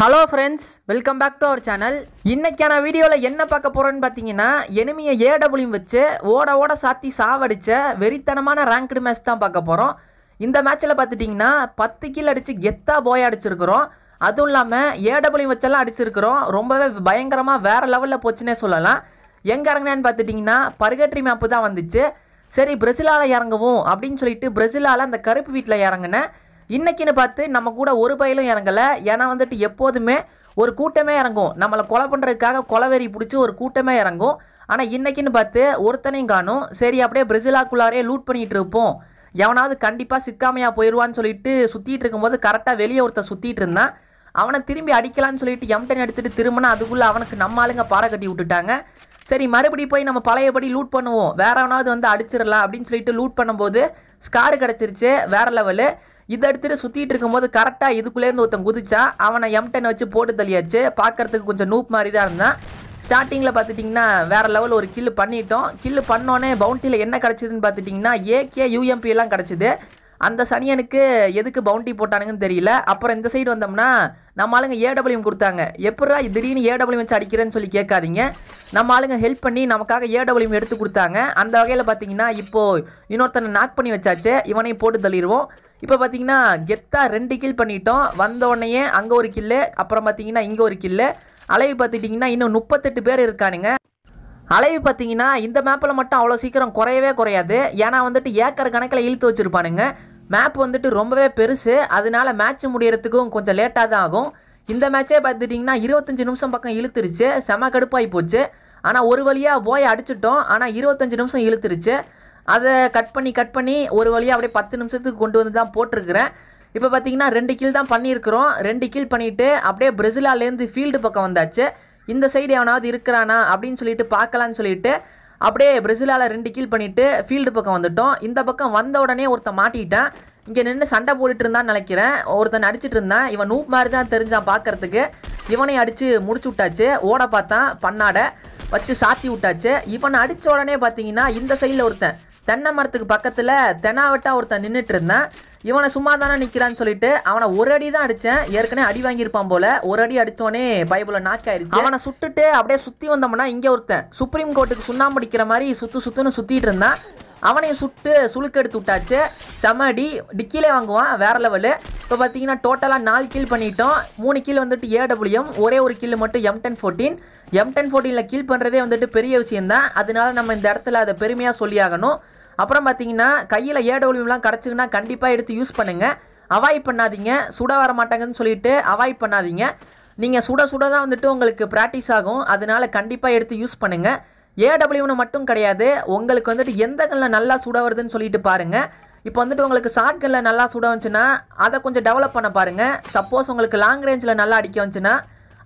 hello friends welcome back to our channel இன்றைக்கான வீடியோவில் என்ன பார்க்க போகிறோன்னு பார்த்தீங்கன்னா எனிமியை ஏடபிள்யூ வச்சு ஓட ஓட சாத்தி சாவடித்த வெறித்தனமான ரேங்க்டு மேட்ச் தான் பார்க்க போகிறோம் இந்த மேட்ச்சில் பார்த்துட்டிங்கன்னா பத்து கீழ் அடித்து கெத்தாக போய் அடிச்சிருக்கிறோம் அதுவும் இல்லாமல் ஏடபிள்யூ வச்செல்லாம் அடிச்சிருக்கிறோம் ரொம்பவே பயங்கரமாக வேறு லெவலில் போச்சுன்னே சொல்லலாம் எங்கே இறங்கினேன்னு பார்த்துட்டிங்கன்னா பர்கட்ரி மேப்பு தான் வந்துச்சு சரி பிரசிலால் இறங்குவோம் அப்படின்னு சொல்லிட்டு பிரசிலால் அந்த கருப்பு வீட்டில் இறங்கினேன் இன்னைக்குன்னு பார்த்து நம்ம கூட ஒரு பயிலும் இறங்கலை ஏன்னா வந்துட்டு எப்போதுமே ஒரு கூட்டமே இறங்கும் நம்மளை கொலை பண்ணுறதுக்காக கொலவெறி பிடிச்சி ஒரு கூட்டமே இறங்கும் ஆனால் இன்றைக்கின்னு பார்த்து ஒருத்தனையும் காணும் சரி அப்படியே பிரேசிலாக்குள்ளாரே லூட் பண்ணிகிட்டு இருப்போம் எவனாவது கண்டிப்பாக சிக்காமையாக போயிடுவான்னு சொல்லிட்டு சுற்றிட்டு இருக்கும்போது கரெக்டாக வெளியே ஒருத்தர் சுற்றிட்டு இருந்தான் அவனை திரும்பி அடிக்கலான்னு சொல்லிட்டு எம்டன் எடுத்துகிட்டு திரும்பினா அதுக்குள்ளே அவனுக்கு நம்ம ஆளுங்க பாறை கட்டி விட்டுட்டாங்க சரி மறுபடி போய் நம்ம பழையபடி லூட் பண்ணுவோம் வேறவனாவது வந்து அடிச்சிடலாம் அப்படின்னு சொல்லிட்டு லூட் பண்ணும்போது ஸ்காரு கிடச்சிருச்சு வேறு லெவலு இதை எடுத்துகிட்டு சுற்றிட்டு இருக்கும்போது கரெக்டாக இதுக்குள்ளேருந்து ஒருத்தன் குதிச்சா அவனை எம் டென் வச்சு போட்டு தள்ளியாச்சு பார்க்கறதுக்கு கொஞ்சம் நூப் மாதிரி தான் இருந்தான் ஸ்டார்டிங்கில் பார்த்துட்டிங்கன்னா வேறு லெவல் ஒரு கில்லு பண்ணிட்டோம் கில்லு பண்ணோன்னே பவுண்டியில் என்ன கிடச்சிதுன்னு பார்த்துட்டிங்கன்னா ஏகே யூஎம்பி எல்லாம் கிடச்சிது அந்த சனியனுக்கு எதுக்கு பவுண்டி போட்டானுங்கன்னு தெரியல அப்புறம் இந்த சைடு வந்தோம்னா நம்ம ஆளுங்க ஏடபிள்யூம் கொடுத்தாங்க எப்படா திடீர்னு ஏடபிள்யூ வச்சு அடிக்கிறேன்னு சொல்லி கேட்காதீங்க நம்ம ஆளுங்க ஹெல்ப் பண்ணி நமக்காக ஏடபிள்யூம் எடுத்து கொடுத்தாங்க அந்த வகையில் பார்த்தீங்கன்னா இப்போது இன்னொருத்தனை நாக் பண்ணி வச்சாச்சு இவனையும் போட்டு தள்ளிடுவோம் இப்போ பார்த்தீங்கன்னா கெத்தாக ரெண்டு கில் பண்ணிட்டோம் வந்த உடனே அங்கே ஒரு கில்லு அப்புறம் பார்த்தீங்கன்னா இங்கே ஒரு கில்லு அலைவு பார்த்துட்டிங்கன்னா இன்னும் முப்பத்தெட்டு பேர் இருக்கானுங்க அலைவு பார்த்தீங்கன்னா இந்த மேப்பில் மட்டும் அவ்வளோ சீக்கிரம் குறையவே குறையாது ஏன்னா வந்துட்டு ஏக்கர் கணக்கில் இழுத்து வச்சுருப்பானுங்க மேப் வந்துட்டு ரொம்பவே பெருசு அதனால மேட்ச் முடியறதுக்கும் கொஞ்சம் லேட்டாக தான் ஆகும் இந்த மேட்சே பார்த்துட்டிங்கன்னா இருபத்தஞ்சி நிமிஷம் பக்கம் இழுத்துருச்சு செம கடுப்பாகி போச்சு ஆனால் ஒரு வழியாக போய் அடிச்சிட்டோம் ஆனால் இருபத்தஞ்சி நிமிஷம் இழுத்துருச்சு அதை கட் பண்ணி கட் பண்ணி ஒரு வழியாக அப்படியே பத்து நிமிஷத்துக்கு கொண்டு வந்து தான் போட்டிருக்கிறேன் இப்போ பார்த்தீங்கன்னா ரெண்டு கீழ் தான் பண்ணியிருக்கிறோம் ரெண்டு கீழ் பண்ணிவிட்டு அப்படியே பிரசிலாலேருந்து ஃபீல்டு பக்கம் வந்தாச்சு இந்த சைடு எவனாவது இருக்கிறானா அப்படின்னு சொல்லிட்டு பார்க்கலான்னு சொல்லிட்டு அப்படியே பிரசிலாவில் ரெண்டு கீழ் பண்ணிவிட்டு ஃபீல்டு பக்கம் வந்துட்டோம் இந்த பக்கம் வந்த உடனே ஒருத்தன் மாட்டிக்கிட்டேன் இங்கே நின்று சண்டை போட்டுட்டு இருந்தான்னு நினைக்கிறேன் ஒருத்தன் அடிச்சிட்டு இருந்தான் இவன் நூப் மாதிரி தான் தெரிஞ்சான் பார்க்கறதுக்கு இவனை அடித்து முடிச்சு விட்டாச்சு ஓட பார்த்தான் பண்ணாடை வச்சு சாத்தி விட்டாச்சு இவனை அடித்த உடனே பார்த்தீங்கன்னா இந்த சைடில் ஒருத்தன் தென்னை மரத்துக்கு பக்கத்தில் தெனாவட்டா ஒருத்தன் நின்றுட்டு இருந்தேன் இவனை சும்மா தானே நிற்கிறான்னு சொல்லிட்டு அவனை ஒரு அடி தான் அடித்தேன் ஏற்கனவே அடி வாங்கியிருப்பான் போல ஒரு அடி அடித்தோடனே பைபிளை நாக் ஆயிடுச்சு அவனை சுட்டுட்டு அப்படியே சுற்றி வந்தோம்னா இங்கே ஒருத்தன் சுப்ரீம் கோர்ட்டுக்கு சுண்ணாம்பு அடிக்கிற மாதிரி சுற்று சுற்றுன்னு சுற்றிட்டு இருந்தான் அவனையும் சுட்டு சுழுக்க எடுத்து விட்டாச்சு செமடி டிக்கிலே வாங்குவான் வேற லெவலு இப்போ பார்த்தீங்கன்னா டோட்டலாக நாலு கீழ் பண்ணிட்டோம் மூணு கீழ் வந்துட்டு ஏடபிள்யூஎம் ஒரே ஒரு கீழ் மட்டும் M ten fourteen M ten ஃபோர்டீனில் கீழ் பண்ணுறதே வந்துட்டு பெரிய விஷயம் தான் அதனால நம்ம இந்த இடத்துல அதை பெருமையாக சொல்லியாகணும் அப்புறம் பார்த்தீங்கன்னா கையில் ஏடபிள்யூலாம் கிடச்சிங்கன்னா கண்டிப்பாக எடுத்து யூஸ் பண்ணுங்கள் அவாய்ட் பண்ணாதீங்க சுட வர மாட்டாங்கன்னு சொல்லிட்டு அவாய்ட் பண்ணாதீங்க நீங்கள் சுட சுட தான் வந்துட்டு உங்களுக்கு ப்ராக்டிஸ் ஆகும் அதனால் கண்டிப்பாக எடுத்து யூஸ் பண்ணுங்கள் ஏடபிள்யூன்னு மட்டும் கிடையாது உங்களுக்கு வந்துட்டு எந்த கண்ணில் நல்லா சுட வருதுன்னு சொல்லிட்டு பாருங்கள் இப்போ வந்துட்டு உங்களுக்கு ஷார்ட் கல்லில் நல்லா சுட வந்துச்சுன்னா அதை கொஞ்சம் டெவலப் பண்ண பாருங்கள் சப்போஸ் உங்களுக்கு லாங் ரேஞ்சில் நல்லா அடிக்க வந்துச்சுன்னா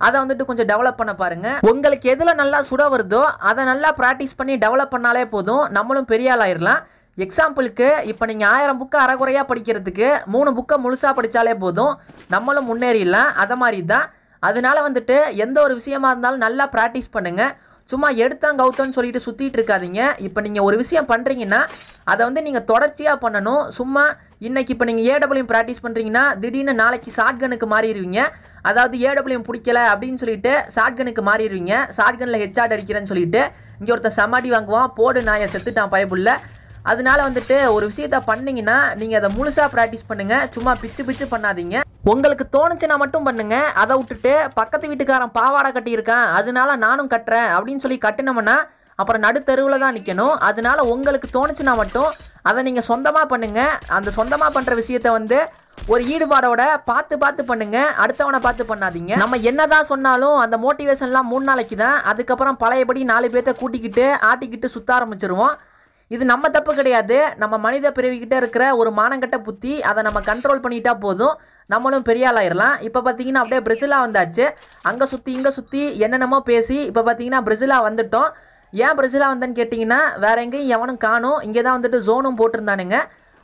அதை வந்துட்டு கொஞ்சம் டெவலப் பண்ண பாருங்க உங்களுக்கு எதில் நல்லா சுட வருதோ அதை நல்லா ப்ராக்டிஸ் பண்ணி டெவலப் பண்ணாலே போதும் நம்மளும் பெரிய ஆள் ஆயிடலாம் எக்ஸாம்பிளுக்கு இப்போ நீங்கள் ஆயிரம் புக்கை அறகுறையாக படிக்கிறதுக்கு மூணு புக்கை முழுசாக படித்தாலே போதும் நம்மளும் முன்னேறிடலாம் அதை மாதிரி தான் அதனால வந்துட்டு எந்த ஒரு விஷயமா இருந்தாலும் நல்லா ப்ராக்டிஸ் பண்ணுங்கள் சும்மா எடுத்தான் கவுத்தோன்னு சொல்லிட்டு சுற்றிட்டு இருக்காதீங்க இப்போ நீங்கள் ஒரு விஷயம் பண்ணுறீங்கன்னா அதை வந்து நீங்கள் தொடர்ச்சியாக பண்ணணும் சும்மா இன்றைக்கி இப்போ நீங்கள் ஏடபிள்யூம் ப்ராக்டிஸ் பண்ணுறீங்கன்னா திடீர்னு நாளைக்கு கனுக்கு மாறிடுவீங்க அதாவது ஏடபிள்யூம் பிடிக்கல அப்படின்னு சொல்லிட்டு கனுக்கு மாறிடுவீங்க ஷார்ட்கனில் ஹெச்ஆர்ட் அடிக்கிறேன்னு சொல்லிட்டு இங்கே ஒருத்தர் சமாடி வாங்குவான் போடு நாயை செத்துட்டான் பயப்புள்ள அதனால வந்துட்டு ஒரு விஷயத்த பண்ணீங்கன்னா நீங்கள் அதை முழுசாக ப்ராக்டிஸ் பண்ணுங்கள் சும்மா பிச்சு பிச்சு பண்ணாதீங்க உங்களுக்கு தோணுச்சுனா மட்டும் பண்ணுங்க அதை விட்டுட்டு பக்கத்து வீட்டுக்காரன் பாவாடை கட்டியிருக்கான் அதனால நானும் கட்டுறேன் அப்படின்னு சொல்லி கட்டினோம்னா அப்புறம் நடுத்தருவில் தான் நிற்கணும் அதனால உங்களுக்கு தோணுச்சுன்னா மட்டும் அதை நீங்கள் சொந்தமாக பண்ணுங்கள் அந்த சொந்தமாக பண்ணுற விஷயத்த வந்து ஒரு ஈடுபாடோட பார்த்து பார்த்து பண்ணுங்க அடுத்தவனை பார்த்து பண்ணாதீங்க நம்ம என்னதான் சொன்னாலும் அந்த மோட்டிவேஷன்லாம் மூணு நாளைக்கு தான் அதுக்கப்புறம் பழையபடி நாலு பேர்த்த கூட்டிக்கிட்டு ஆட்டிக்கிட்டு சுத்த ஆரம்பிச்சிருவோம் இது நம்ம தப்பு கிடையாது நம்ம மனித பிறவிக்கிட்ட இருக்கிற ஒரு மானங்கட்ட புத்தி அதை நம்ம கண்ட்ரோல் பண்ணிட்டா போதும் நம்மளும் பெரிய ஆயிடலாம் இப்போ பார்த்தீங்கன்னா அப்படியே பிரசிலா வந்தாச்சு அங்கே சுற்றி இங்கே சுற்றி என்னென்னமோ பேசி இப்போ பார்த்தீங்கன்னா பிரசிலா வந்துட்டோம் ஏன் பிரசிலா வந்தேன்னு கேட்டிங்கன்னா வேற எங்கேயும் எவனும் காணும் இங்கே தான் வந்துட்டு ஜோனும் போட்டிருந்தானுங்க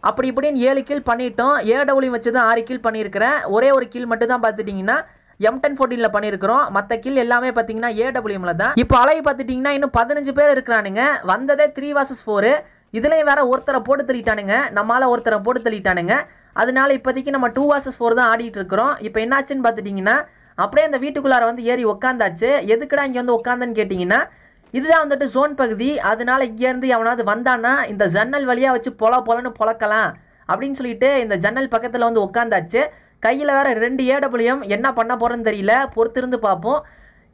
அப்படி இப்படின்னு ஏழு கீழ் பண்ணிட்டோம் ஏ டபுள்யூ வச்சு தான் ஆறு கீழ் பண்ணியிருக்கிறேன் ஒரே ஒரு கீழ் மட்டும் தான் பார்த்துட்டிங்கன்னா எம் டென் ஃபோர்டீனில் பண்ணிருக்கிறோம் மற்ற கில் எல்லாமே பார்த்தீங்கன்னா ஏடபிள்யூஎம்ல தான் இப்போ அளவு பார்த்துட்டிங்கன்னா இன்னும் பதினஞ்சு பேர் இருக்கிறானுங்க வந்ததே த்ரீ வாசஸ் ஃபோரு இதுலேயும் வேற ஒருத்தரை போட்டு தள்ளிட்டானுங்க நம்மளால் ஒருத்தரை போட்டு தள்ளிட்டானுங்க அதனால இப்போதைக்கு நம்ம டூ வாசஸ் ஃபோர் தான் ஆடிட்டு இருக்கிறோம் இப்போ என்னாச்சுன்னு பார்த்துட்டிங்கன்னா அப்படியே அந்த வீட்டுக்குள்ளார வந்து ஏறி உட்காந்தாச்சு எதுக்குடா இங்கே வந்து உட்காந்தன்னு கேட்டிங்கன்னா இதுதான் வந்துட்டு ஜோன் பகுதி அதனால இங்கேருந்து எவனாவது வந்தான்னா இந்த ஜன்னல் வழியாக வச்சு பொல பொலன்னு பொழக்கலாம் அப்படின்னு சொல்லிட்டு இந்த ஜன்னல் பக்கத்தில் வந்து உட்காந்தாச்சு கையில் வேற ரெண்டு ஏடபிள்யூஎம் என்ன பண்ண போகிறேன்னு தெரியல பொறுத்திருந்து பார்ப்போம்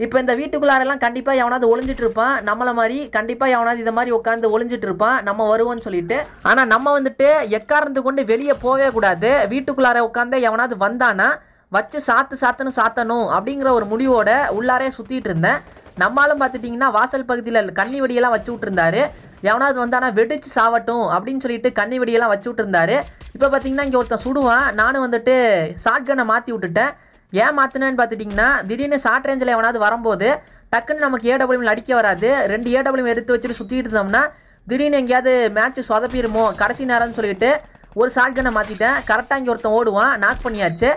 இப்போ இந்த வீட்டுக்குள்ளாரெல்லாம் கண்டிப்பாக எவனாவது ஒளிஞ்சிட்டு இருப்பான் நம்மளை மாதிரி கண்டிப்பாக எவனாவது இதை மாதிரி உட்காந்து ஒளிஞ்சிட்டு இருப்பான் நம்ம வருவோம்னு சொல்லிட்டு ஆனால் நம்ம வந்துட்டு எக்காரந்து கொண்டு வெளியே போகவே கூடாது வீட்டுக்குள்ளார உட்காந்து எவனாவது வந்தானா வச்சு சாத்து சாத்துன்னு சாத்தணும் அப்படிங்கிற ஒரு முடிவோட உள்ளாரே சுற்றிட்டு இருந்தேன் நம்மளாலும் பார்த்துட்டிங்கன்னா வாசல் பகுதியில் கண்ணி வெடியெல்லாம் வச்சு விட்டுருந்தாரு எவனாவது ஆனால் வெடிச்சு சாவட்டும் அப்படின்னு சொல்லிட்டு கண்ணி வெடியெல்லாம் வச்சு விட்டுருந்தாரு இப்போ பார்த்தீங்கன்னா இங்கே ஒருத்தன் சுடுவான் நானும் வந்துட்டு ஷார்ட் மாற்றி விட்டுட்டேன் ஏன் மாற்றினேன்னு பார்த்துட்டிங்கன்னா திடீர்னு ஷார்ட் ரேஞ்சில் எவனாவது வரும்போது டக்குன்னு நமக்கு ஏடபிள்யூமில் அடிக்க வராது ரெண்டு ஏடபிள்யூம் எடுத்து வச்சுட்டு சுற்றிட்டு இருந்தோம்னா திடீர்னு எங்கேயாவது மேட்ச் சொதப்பிடுமோ கடைசி நேரம்னு சொல்லிட்டு ஒரு ஷார்ட் மாற்றிட்டேன் கரெக்டாக இங்கே ஒருத்தன் ஓடுவான் நாக் பண்ணியாச்சு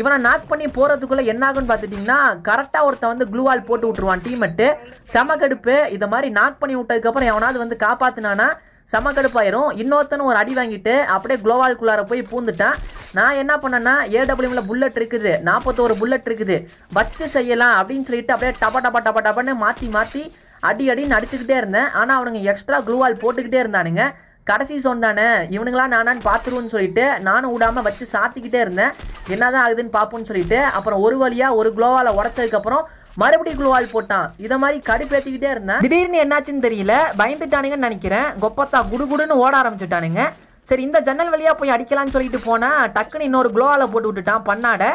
இவனை நாக் பண்ணி போகிறதுக்குள்ளே என்ன பார்த்துட்டிங்கன்னா கரெக்டாக ஒருத்தன் வந்து க்ளூவால் போட்டு விட்ருவான் டீமெட்டு செமக்கடுப்பு இதை மாதிரி நாக் பண்ணி விட்டதுக்கப்புறம் எவனாவது வந்து காப்பாற்றினானா செம கடுப்பாயிரும் இன்னொருத்தனும் ஒரு அடி வாங்கிட்டு அப்படியே குளோவால்குள்ளார போய் பூந்துட்டான் நான் என்ன பண்ணேன்னா ஏடபிள்யூமில் புல்லட் இருக்குது நாற்பத்தோரு புல்லட் இருக்குது வச்சு செய்யலாம் அப்படின்னு சொல்லிட்டு அப்படியே டபா டபா டபா டப்பன்னு மாற்றி மாற்றி அடி அடின்னு அடிச்சுக்கிட்டே இருந்தேன் ஆனால் அவனுங்க எக்ஸ்ட்ரா குளோவால் போட்டுக்கிட்டே இருந்தானுங்க கடைசி சோன் தானே இவனுங்களா நானான்னு பார்த்துருவோன்னு சொல்லிட்டு நானும் விடாமல் வச்சு சாத்திக்கிட்டே இருந்தேன் என்னதான் ஆகுதுன்னு பார்ப்போம்னு சொல்லிட்டு அப்புறம் ஒரு வழியாக ஒரு குளோவால் உடச்சதுக்கப்புறம் மறுபடியும் குளோவால் போட்டான் இதை மாதிரி கடுப்பேற்றிக்கிட்டே இருந்தேன் திடீர்னு என்னாச்சுன்னு தெரியல பயந்துட்டானுங்கன்னு நினைக்கிறேன் கொப்பத்தா குடுகுடுன்னு ஓட ஆரம்பிச்சுட்டானுங்க சரி இந்த ஜன்னல் வழியாக போய் அடிக்கலான்னு சொல்லிட்டு போனால் டக்குன்னு இன்னொரு குளோவால் போட்டு விட்டுட்டான் பண்ணாட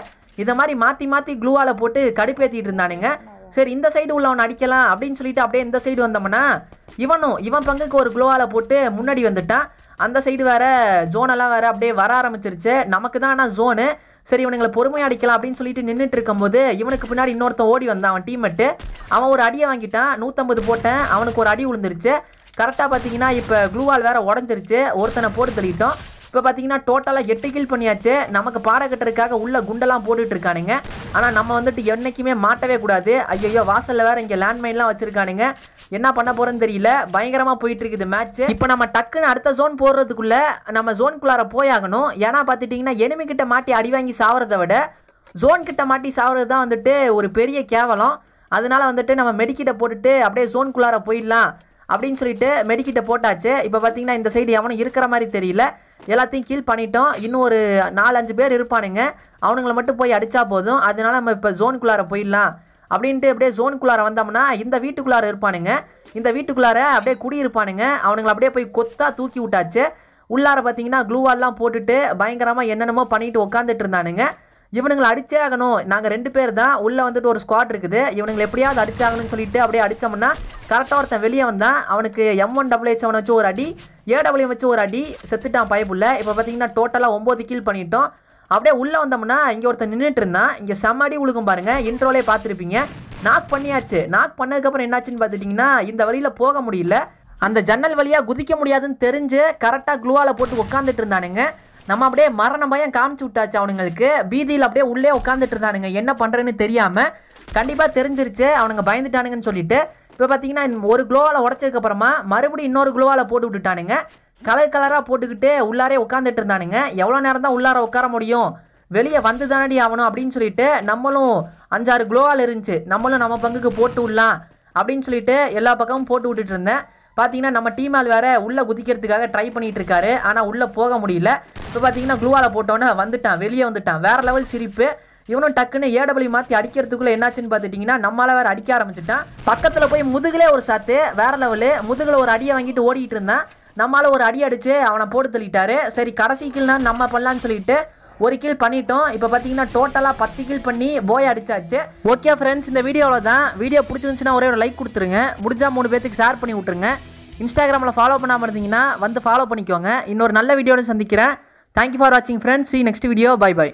இதை மாதிரி மாற்றி மாற்றி க்ளூவால் போட்டு கடுப்பேற்றிட்டு இருந்தானுங்க சரி இந்த சைடு உள்ளவன் அடிக்கலாம் அப்படின்னு சொல்லிட்டு அப்படியே இந்த சைடு வந்தோம்னா இவனும் இவன் பங்குக்கு ஒரு குளோவால் போட்டு முன்னாடி வந்துட்டான் அந்த சைடு வேற ஜோனெல்லாம் வேற அப்படியே வர ஆரம்பிச்சிருச்சு நமக்கு தான் ஆனால் ஜோனு சரி இவனுங்களை பொறுமையாக அடிக்கலாம் அப்படின்னு சொல்லிட்டு நின்றுட்டு இருக்கும்போது இவனுக்கு பின்னாடி இன்னொருத்தன் ஓடி வந்தான் அவன் டீம்மெட்டு அவன் ஒரு அடியை வாங்கிட்டான் நூற்றம்பது போட்டேன் அவனுக்கு ஒரு அடி விழுந்துருச்சு கரெக்டாக பார்த்தீங்கன்னா இப்போ க்ளூவால் வேற உடஞ்சிருச்சு ஒருத்தனை போட்டு தள்ளிட்டோம் இப்போ பார்த்தீங்கன்னா டோட்டலாக எட்டு கில் பண்ணியாச்சு நமக்கு பாறை கட்டுறதுக்காக உள்ள குண்டெல்லாம் போட்டுட்டு இருக்கானுங்க ஆனால் நம்ம வந்துட்டு என்றைக்குமே மாட்டவே கூடாது ஐயோ வாசலில் வேறு இங்கே லேண்ட்மைன்லாம் வச்சுருக்கானுங்க என்ன பண்ண போகிறோன்னு தெரியல பயங்கரமாக போயிட்டு இருக்குது மேட்ச் இப்போ நம்ம டக்குன்னு அடுத்த ஜோன் போடுறதுக்குள்ளே நம்ம ஜோனுக்குள்ளார போயாகணும் ஏன்னா பார்த்துட்டிங்கன்னா எனிமிக்கிட்ட மாட்டி அடி வாங்கி சாவறதை விட ஜோன் கிட்ட மாட்டி சாவறது தான் வந்துட்டு ஒரு பெரிய கேவலம் அதனால வந்துட்டு நம்ம மெடிக்கிட்ட போட்டுட்டு அப்படியே ஜோனுக்குள்ளார போயிடலாம் அப்படின்னு சொல்லிட்டு மெடிக்கிட்ட போட்டாச்சு இப்போ பார்த்தீங்கன்னா இந்த சைடு எவனும் இருக்கிற மாதிரி தெரியல எல்லாத்தையும் கீழ் பண்ணிட்டோம் இன்னும் ஒரு நாலஞ்சு பேர் இருப்பானுங்க அவனுங்களை மட்டும் போய் அடித்தா போதும் அதனால நம்ம இப்போ ஜோனுக்குள்ளார போயிடலாம் அப்படின்ட்டு அப்படியே ஜோனுக்குள்ளார வந்தோம்னா இந்த வீட்டுக்குள்ளார இருப்பானுங்க இந்த வீட்டுக்குள்ளார அப்படியே குடியிருப்பானுங்க அவனுங்களை அப்படியே போய் கொத்தா தூக்கி விட்டாச்சு உள்ளார பார்த்தீங்கன்னா க்ளூவாலெலாம் போட்டுட்டு பயங்கரமாக என்னென்னமோ பண்ணிட்டு உட்காந்துட்டு இருந்தானுங்க இவனுங்களை அடிச்சே ஆகணும் நாங்கள் ரெண்டு பேர் தான் உள்ளே வந்துட்டு ஒரு ஸ்குவாட் இருக்குது இவனுங்களை எப்படியாவது அடிச்சாகணும்னு சொல்லிட்டு அப்படியே அடித்தோம்னா கரெக்டாக ஒருத்தன் வெளியே வந்தான் அவனுக்கு எம் ஒன் டபுள் ஹெச் அவனை வச்சு ஒரு அடி ஏ டபுள்யூ வச்சு ஒரு அடி செத்துட்டான் பயப்புள்ள இப்போ பார்த்தீங்கன்னா டோட்டலாக ஒம்பது கீழ் பண்ணிட்டோம் அப்படியே உள்ளே வந்தோம்னா இங்கே ஒருத்தன் நின்றுட்டு இருந்தான் இங்கே செம்மடி உழுகும் பாருங்க பாருங்கள் இன்ட்ரோலே பார்த்துருப்பீங்க நாக் பண்ணியாச்சு நாக் பண்ணதுக்கப்புறம் என்னாச்சுன்னு பார்த்துட்டிங்கன்னா இந்த வழியில் போக முடியல அந்த ஜன்னல் வழியாக குதிக்க முடியாதுன்னு தெரிஞ்சு கரெக்டாக க்ளூவால் போட்டு உட்காந்துட்டு இருந்தானுங்க நம்ம அப்படியே மரண பயம் காமிச்சு விட்டாச்சு அவனுங்களுக்கு பீதியில் அப்படியே உள்ளே உட்காந்துட்டு இருந்தானுங்க என்ன பண்ணுறேன்னு தெரியாமல் கண்டிப்பாக தெரிஞ்சிருச்சு அவனுங்க பயந்துட்டானுங்கன்னு சொல்லிட்டு இப்போ பார்த்தீங்கன்னா ஒரு குளோவால் உடச்சதுக்கப்புறமா மறுபடியும் இன்னொரு குளோவால் போட்டு விட்டுட்டானுங்க கலர் கலராக போட்டுக்கிட்டு உள்ளாரே உட்காந்துட்டு இருந்தானுங்க எவ்வளோ நேரம் தான் உள்ளார உட்கார முடியும் வெளியே வந்து தானடி ஆகணும் அப்படின்னு சொல்லிட்டு நம்மளும் அஞ்சாறு குளோவால் இருந்துச்சு நம்மளும் நம்ம பங்குக்கு போட்டு விடலாம் அப்படின்னு சொல்லிட்டு எல்லா பக்கமும் போட்டு விட்டுட்டு இருந்தேன் பார்த்தீங்கன்னா நம்ம டீமால் வேறு உள்ளே குதிக்கிறதுக்காக ட்ரை பண்ணிகிட்டு இருக்காரு ஆனால் உள்ளே போக முடியல இப்போ பார்த்தீங்கன்னா க்ளூவால் போட்டோன்னே வந்துட்டான் வெளியே வந்துட்டான் வேறு லெவல் சிரிப்பு இவனும் டக்குன்னு ஏடபிள்யூ மாற்றி அடிக்கிறதுக்குள்ளே என்னாச்சுன்னு பார்த்துட்டிங்கன்னா நம்மளால் வேறு அடிக்க ஆரம்பிச்சிட்டான் பக்கத்தில் போய் முதுகிலே ஒரு சாத்து வேறு லெவலு முதுகில் ஒரு அடியை வாங்கிட்டு ஓடிக்கிட்டு இருந்தான் நம்மளால் ஒரு அடி அடித்து அவனை போட்டு தள்ளிட்டாரு சரி கடைசிக்குலாம் நம்ம பண்ணலான்னு சொல்லிட்டு ஒரு கில் பண்ணிட்டோம் இப்போ பார்த்தீங்கன்னா டோட்டலாக பத்து கில் பண்ணி போய் அடிச்சாச்சு ஓகே ஃப்ரெண்ட்ஸ் இந்த வீடியோவில் தான் வீடியோ பிடிச்சிருந்துச்சுன்னா ஒரே ஒரு லைக் கொடுத்துருங்க முடிஞ்சா மூணு பேத்துக்கு ஷேர் பண்ணி விட்ருங்க இன்ஸ்டாகிராமில் ஃபாலோ பண்ணாமல் இருந்தீங்கன்னா வந்து ஃபாலோ பண்ணிக்கோங்க இன்னொரு நல்ல வீடியோவில் சந்திக்கிறேன் தேங்க்யூ ஃபார் வாட்சிங் friends see next video bye by